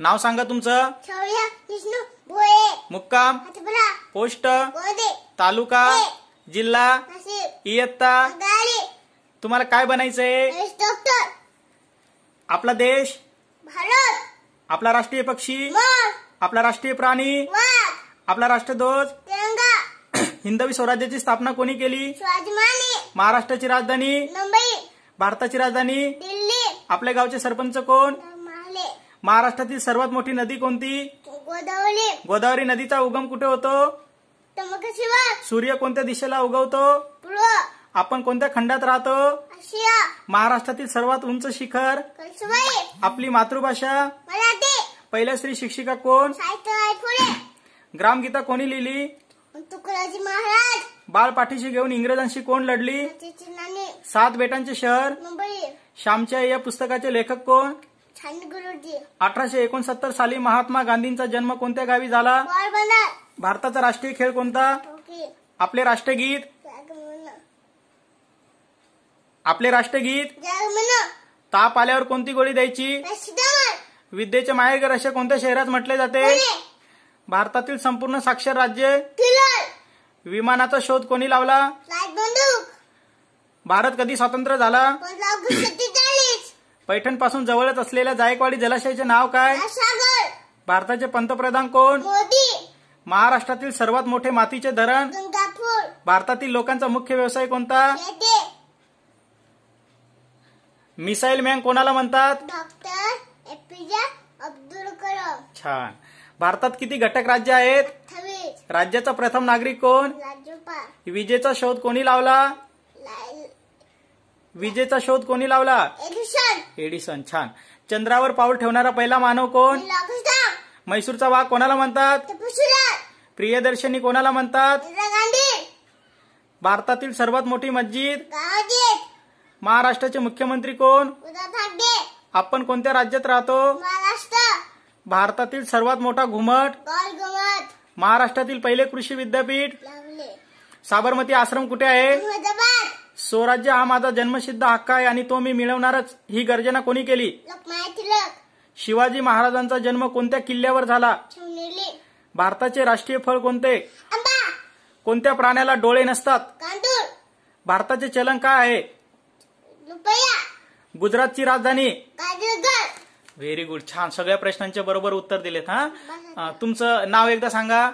नाव सांगा तुमचं मुक्काम पोस्ट तालुका जिल्हा इयत्ता तुम्हाला काय बनायचंय आपला देश आपला राष्ट्रीय पक्षी आपला राष्ट्रीय प्राणी आपला राष्ट्रध्वज हिंदवी स्वराज्याची स्थापना कोणी केली महाराष्ट्राची राजधानी मुंबई भारताची राजधानी दिल्ली आपल्या गावचे सरपंच कोण महाराष्ट्रातील सर्वात मोठी नदी कोणती गोदावरी गोदावरी नदीचा उगम कुठे होतो सूर्य कोणत्या दिशेला उगवतो आपण कोणत्या खंडात राहतो महाराष्ट्रातील सर्वात उंच शिखर आपली मातृभाषा पहिल्या श्री शिक्षिका कोण ग्रामगीता कोणी लिहिली तुकडाजी महाराज पाठीशी घेऊन इंग्रजांशी कोण लढली सात बेटांचे शहर श्यामच्या या पुस्तकाचे लेखक कोण अठराशे एकोणसत्तर साली महात्मा गांधींचा जन्म कोणत्या गावी झाला भारताचा राष्ट्रीय खेळ कोणता आपले राष्ट्रगीत आपले राष्ट्रगीत ताप आल्यावर कोणती गोळी द्यायची विद्येचे माहेरघर असे कोणत्या शहरात म्हटले जाते भारतातील संपूर्ण साक्षर राज्य विमानाचा शोध कोणी लावला भारत कधी स्वतंत्र झाला पैठण पासून जवळच असलेल्या जायकवाडी जलाशयाचे नाव काय भारताचे पंतप्रधान कोण महाराष्ट्रातील सर्वात मोठे मातीचे धरण भारतातील लोकांचा मुख्य व्यवसाय कोणता मिसाईल मॅन कोणाला म्हणतात अब्दुल कलाम छान भारतात किती घटक राज्य आहेत राज्याचा प्रथम नागरिक कोण राज्यपाल विजेचा शोध कोणी लावला विजेचा शोध कोणी लावला एडिसन छान चंद्रावर पाऊल ठेवणारा पहिला मानव कोण मैसूरचा वाघ कोणाला म्हणतात प्रियदर्शनी कोणाला म्हणतात भारतातील सर्वात मोठी मस्जिद महाराष्ट्राचे मुख्यमंत्री कोण आपण कोणत्या राज्यात राहतो भारतातील सर्वात मोठा घुमट महाराष्ट्रातील पहिले कृषी विद्यापीठ साबरमती आश्रम कुठे आहे स्वराज्य हा माझा जन्मसिद्ध हक्क आहे आणि तो मी मिळवणारच ही गर्जना कोणी केली शिवाजी महाराजांचा जन्म कोणत्या किल्ल्यावर झाला भारताचे राष्ट्रीय फळ कोणते कोणत्या प्राण्याला डोळे नसतात भारताचे चलन काय आहे गुजरातची राजधानी व्हेरी गुड छान सगळ्या प्रश्नांच्या बरोबर उत्तर दिलेत हा तुमचं नाव एकदा सांगा